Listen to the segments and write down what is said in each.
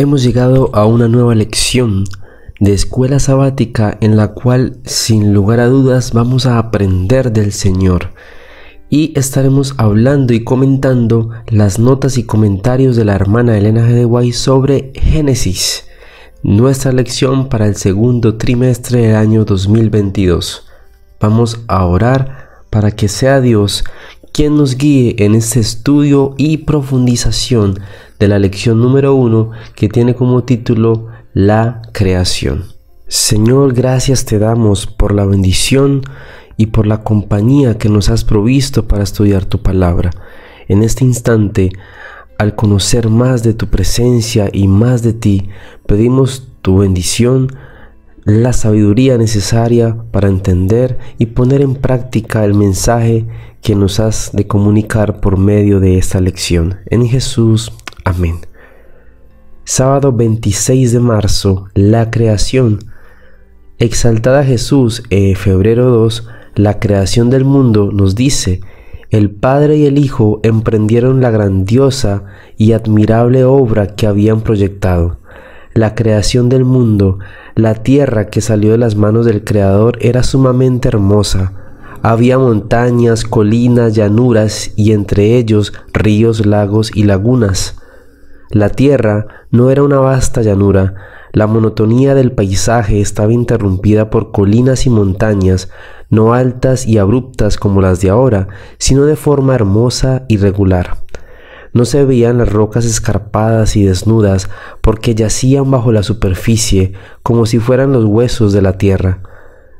Hemos llegado a una nueva lección de escuela sabática en la cual sin lugar a dudas vamos a aprender del Señor y estaremos hablando y comentando las notas y comentarios de la hermana Elena G. de sobre Génesis, nuestra lección para el segundo trimestre del año 2022. Vamos a orar para que sea Dios quien nos guíe en este estudio y profundización de la lección número uno que tiene como título La creación. Señor, gracias te damos por la bendición y por la compañía que nos has provisto para estudiar tu palabra. En este instante, al conocer más de tu presencia y más de ti, pedimos tu bendición, la sabiduría necesaria para entender y poner en práctica el mensaje que nos has de comunicar por medio de esta lección. En Jesús, amén. Sábado 26 de marzo, la creación. Exaltada Jesús, eh, febrero 2, la creación del mundo nos dice, el Padre y el Hijo emprendieron la grandiosa y admirable obra que habían proyectado. La creación del mundo la tierra que salió de las manos del Creador era sumamente hermosa. Había montañas, colinas, llanuras y entre ellos ríos, lagos y lagunas. La tierra no era una vasta llanura, la monotonía del paisaje estaba interrumpida por colinas y montañas, no altas y abruptas como las de ahora, sino de forma hermosa y regular. No se veían las rocas escarpadas y desnudas porque yacían bajo la superficie como si fueran los huesos de la tierra.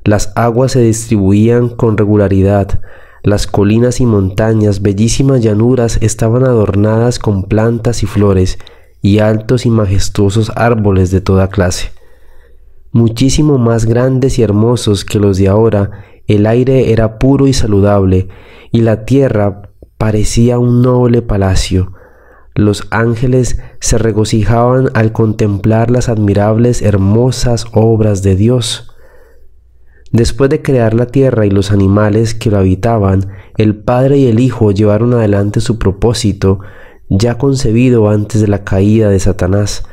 Las aguas se distribuían con regularidad. Las colinas y montañas, bellísimas llanuras, estaban adornadas con plantas y flores y altos y majestuosos árboles de toda clase. Muchísimo más grandes y hermosos que los de ahora, el aire era puro y saludable, y la tierra parecía un noble palacio. Los ángeles se regocijaban al contemplar las admirables hermosas obras de Dios. Después de crear la tierra y los animales que lo habitaban, el Padre y el Hijo llevaron adelante su propósito, ya concebido antes de la caída de Satanás,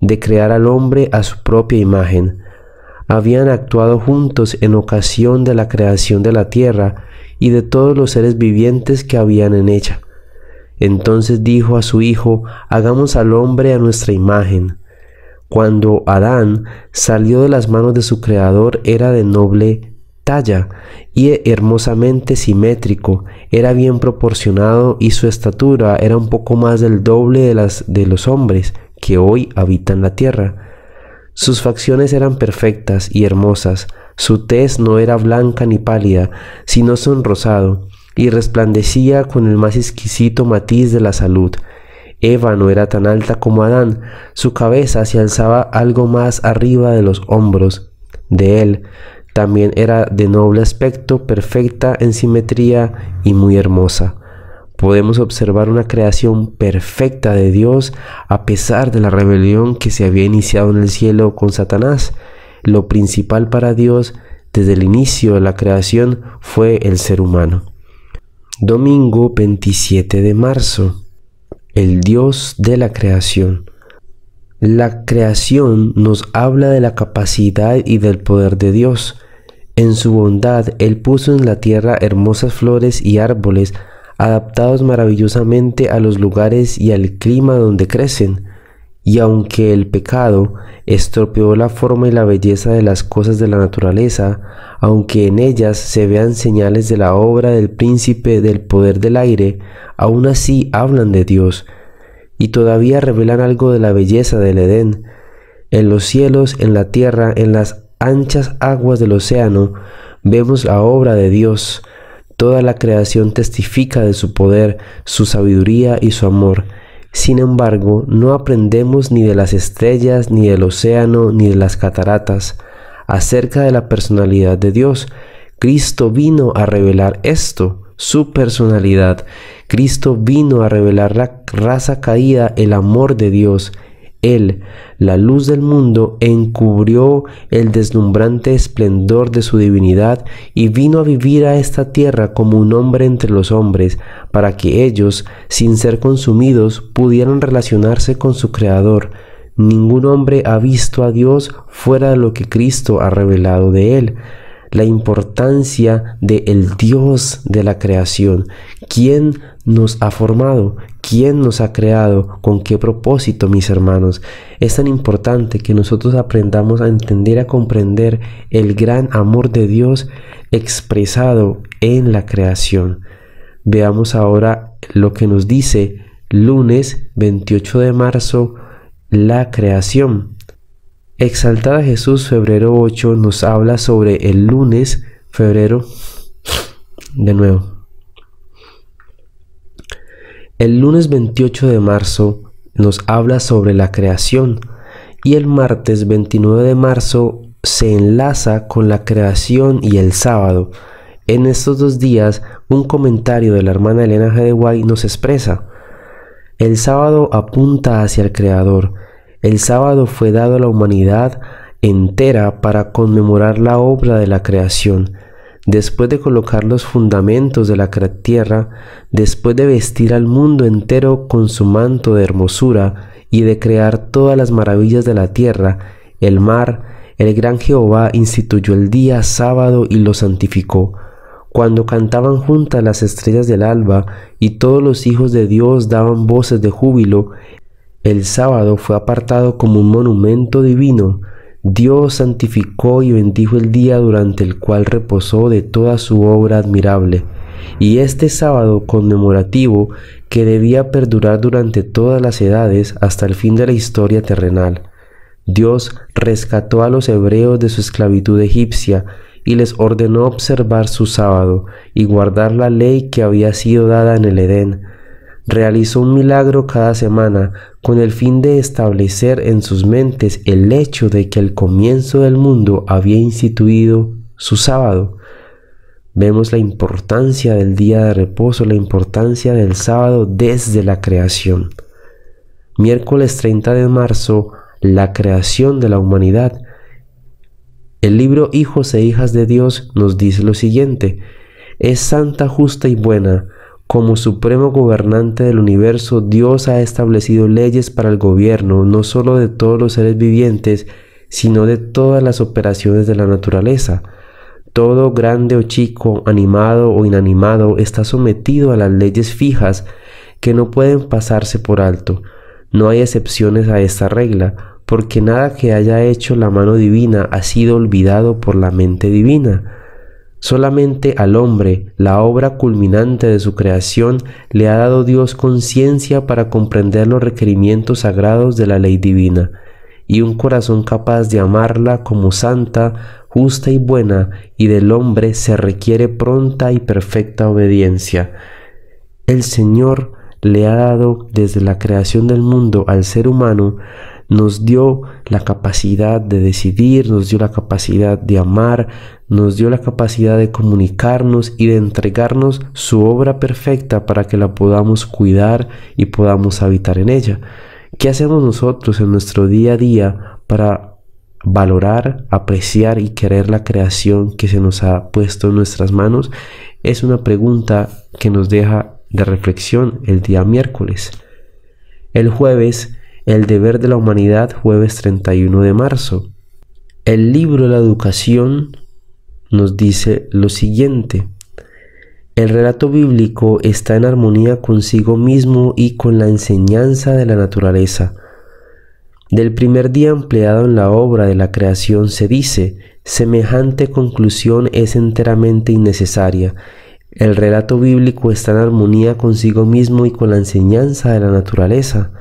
de crear al hombre a su propia imagen habían actuado juntos en ocasión de la creación de la tierra y de todos los seres vivientes que habían en ella. Entonces dijo a su hijo, hagamos al hombre a nuestra imagen. Cuando Adán salió de las manos de su creador era de noble talla y hermosamente simétrico, era bien proporcionado y su estatura era un poco más del doble de las de los hombres que hoy habitan la tierra. Sus facciones eran perfectas y hermosas, su tez no era blanca ni pálida, sino sonrosado, y resplandecía con el más exquisito matiz de la salud. Eva no era tan alta como Adán, su cabeza se alzaba algo más arriba de los hombros de él. También era de noble aspecto, perfecta en simetría y muy hermosa podemos observar una creación perfecta de Dios a pesar de la rebelión que se había iniciado en el cielo con Satanás. Lo principal para Dios desde el inicio de la creación fue el ser humano. Domingo 27 de marzo. El Dios de la creación. La creación nos habla de la capacidad y del poder de Dios. En su bondad, Él puso en la tierra hermosas flores y árboles adaptados maravillosamente a los lugares y al clima donde crecen, y aunque el pecado estropeó la forma y la belleza de las cosas de la naturaleza, aunque en ellas se vean señales de la obra del príncipe del poder del aire, aún así hablan de Dios, y todavía revelan algo de la belleza del Edén. En los cielos, en la tierra, en las anchas aguas del océano, vemos la obra de Dios, Toda la creación testifica de su poder, su sabiduría y su amor. Sin embargo, no aprendemos ni de las estrellas, ni del océano, ni de las cataratas acerca de la personalidad de Dios. Cristo vino a revelar esto, su personalidad. Cristo vino a revelar la raza caída, el amor de Dios, él, la luz del mundo, encubrió el deslumbrante esplendor de su divinidad y vino a vivir a esta tierra como un hombre entre los hombres, para que ellos, sin ser consumidos, pudieran relacionarse con su Creador. Ningún hombre ha visto a Dios fuera de lo que Cristo ha revelado de Él la importancia de el Dios de la creación, quien nos ha formado, quién nos ha creado, con qué propósito, mis hermanos. Es tan importante que nosotros aprendamos a entender, a comprender el gran amor de Dios expresado en la creación. Veamos ahora lo que nos dice lunes 28 de marzo, la creación. Exaltada Jesús, febrero 8, nos habla sobre el lunes, febrero, de nuevo. El lunes 28 de marzo nos habla sobre la creación y el martes 29 de marzo se enlaza con la creación y el sábado. En estos dos días, un comentario de la hermana Elena G. de Guay nos expresa, el sábado apunta hacia el Creador, el sábado fue dado a la humanidad entera para conmemorar la obra de la creación. Después de colocar los fundamentos de la tierra, después de vestir al mundo entero con su manto de hermosura y de crear todas las maravillas de la tierra, el mar, el gran Jehová instituyó el día sábado y lo santificó. Cuando cantaban juntas las estrellas del alba y todos los hijos de Dios daban voces de júbilo, el sábado fue apartado como un monumento divino. Dios santificó y bendijo el día durante el cual reposó de toda su obra admirable. Y este sábado conmemorativo, que debía perdurar durante todas las edades hasta el fin de la historia terrenal, Dios rescató a los hebreos de su esclavitud egipcia y les ordenó observar su sábado y guardar la ley que había sido dada en el Edén realizó un milagro cada semana con el fin de establecer en sus mentes el hecho de que el comienzo del mundo había instituido su sábado. Vemos la importancia del día de reposo, la importancia del sábado desde la creación. Miércoles 30 de marzo, la creación de la humanidad. El libro Hijos e Hijas de Dios nos dice lo siguiente, es santa, justa y buena como supremo gobernante del universo, Dios ha establecido leyes para el gobierno no solo de todos los seres vivientes, sino de todas las operaciones de la naturaleza. Todo grande o chico, animado o inanimado, está sometido a las leyes fijas que no pueden pasarse por alto. No hay excepciones a esta regla, porque nada que haya hecho la mano divina ha sido olvidado por la mente divina. Solamente al hombre, la obra culminante de su creación, le ha dado Dios conciencia para comprender los requerimientos sagrados de la ley divina y un corazón capaz de amarla como santa, justa y buena, y del hombre se requiere pronta y perfecta obediencia. El Señor le ha dado desde la creación del mundo al ser humano nos dio la capacidad de decidir, nos dio la capacidad de amar, nos dio la capacidad de comunicarnos y de entregarnos su obra perfecta para que la podamos cuidar y podamos habitar en ella. ¿Qué hacemos nosotros en nuestro día a día para valorar, apreciar y querer la creación que se nos ha puesto en nuestras manos? Es una pregunta que nos deja de reflexión el día miércoles. El jueves el deber de la humanidad, jueves 31 de marzo. El libro La educación nos dice lo siguiente. El relato bíblico está en armonía consigo mismo y con la enseñanza de la naturaleza. Del primer día empleado en la obra de la creación se dice, semejante conclusión es enteramente innecesaria. El relato bíblico está en armonía consigo mismo y con la enseñanza de la naturaleza.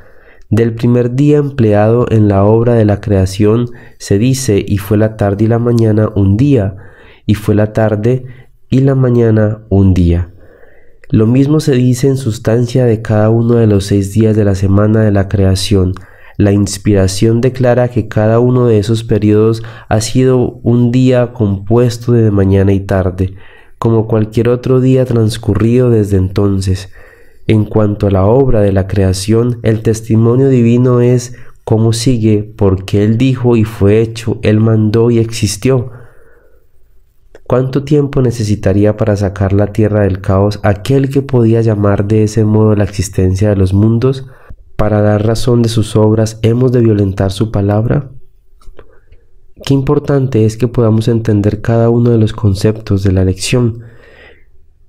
Del primer día empleado en la obra de la creación se dice, y fue la tarde y la mañana un día, y fue la tarde y la mañana un día. Lo mismo se dice en sustancia de cada uno de los seis días de la semana de la creación. La inspiración declara que cada uno de esos periodos ha sido un día compuesto de mañana y tarde, como cualquier otro día transcurrido desde entonces. En cuanto a la obra de la creación, el testimonio divino es cómo sigue, porque Él dijo y fue hecho, Él mandó y existió. ¿Cuánto tiempo necesitaría para sacar la tierra del caos aquel que podía llamar de ese modo la existencia de los mundos? Para dar razón de sus obras, ¿hemos de violentar su palabra? Qué importante es que podamos entender cada uno de los conceptos de la lección,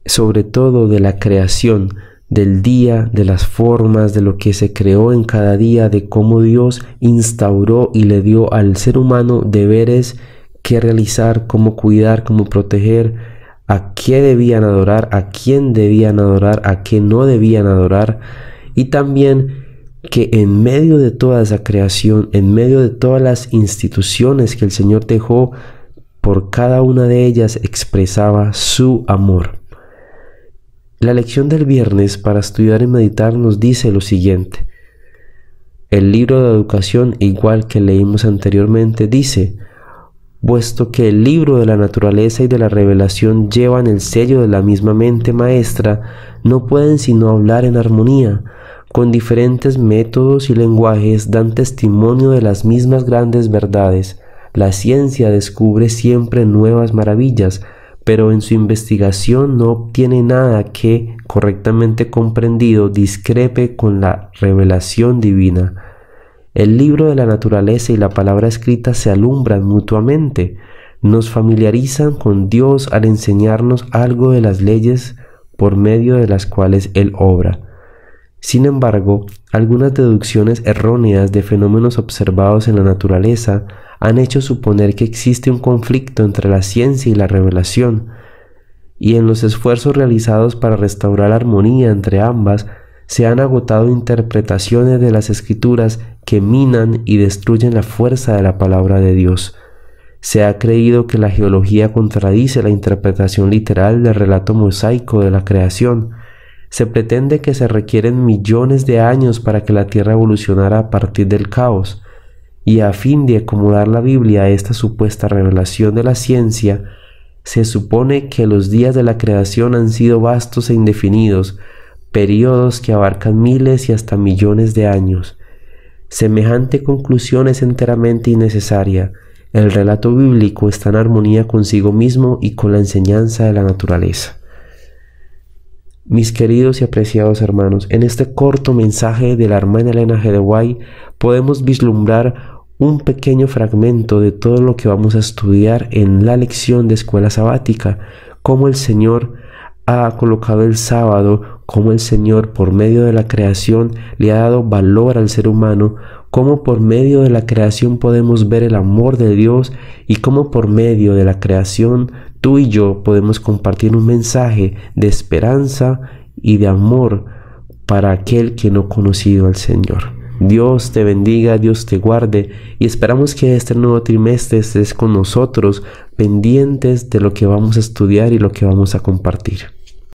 sobre todo de la creación, del día, de las formas, de lo que se creó en cada día, de cómo Dios instauró y le dio al ser humano deberes que realizar, cómo cuidar, cómo proteger, a qué debían adorar, a quién debían adorar, a qué no debían adorar, y también que en medio de toda esa creación, en medio de todas las instituciones que el Señor dejó, por cada una de ellas expresaba su amor. La lección del viernes para estudiar y meditar nos dice lo siguiente. El libro de educación, igual que leímos anteriormente, dice, puesto que el libro de la naturaleza y de la revelación llevan el sello de la misma mente maestra, no pueden sino hablar en armonía, con diferentes métodos y lenguajes dan testimonio de las mismas grandes verdades. La ciencia descubre siempre nuevas maravillas, pero en su investigación no obtiene nada que, correctamente comprendido, discrepe con la revelación divina. El libro de la naturaleza y la palabra escrita se alumbran mutuamente, nos familiarizan con Dios al enseñarnos algo de las leyes por medio de las cuales Él obra. Sin embargo, algunas deducciones erróneas de fenómenos observados en la naturaleza han hecho suponer que existe un conflicto entre la ciencia y la revelación, y en los esfuerzos realizados para restaurar armonía entre ambas, se han agotado interpretaciones de las escrituras que minan y destruyen la fuerza de la palabra de Dios. Se ha creído que la geología contradice la interpretación literal del relato mosaico de la creación. Se pretende que se requieren millones de años para que la Tierra evolucionara a partir del caos y a fin de acomodar la Biblia a esta supuesta revelación de la ciencia, se supone que los días de la creación han sido vastos e indefinidos, periodos que abarcan miles y hasta millones de años. Semejante conclusión es enteramente innecesaria. El relato bíblico está en armonía consigo mismo y con la enseñanza de la naturaleza. Mis queridos y apreciados hermanos, en este corto mensaje de la hermana Elena Gedeway podemos vislumbrar un pequeño fragmento de todo lo que vamos a estudiar en la lección de escuela sabática, cómo el Señor ha colocado el sábado, cómo el Señor por medio de la creación le ha dado valor al ser humano, cómo por medio de la creación podemos ver el amor de Dios y cómo por medio de la creación tú y yo podemos compartir un mensaje de esperanza y de amor para aquel que no ha conocido al Señor. Dios te bendiga, Dios te guarde y esperamos que este nuevo trimestre estés con nosotros pendientes de lo que vamos a estudiar y lo que vamos a compartir.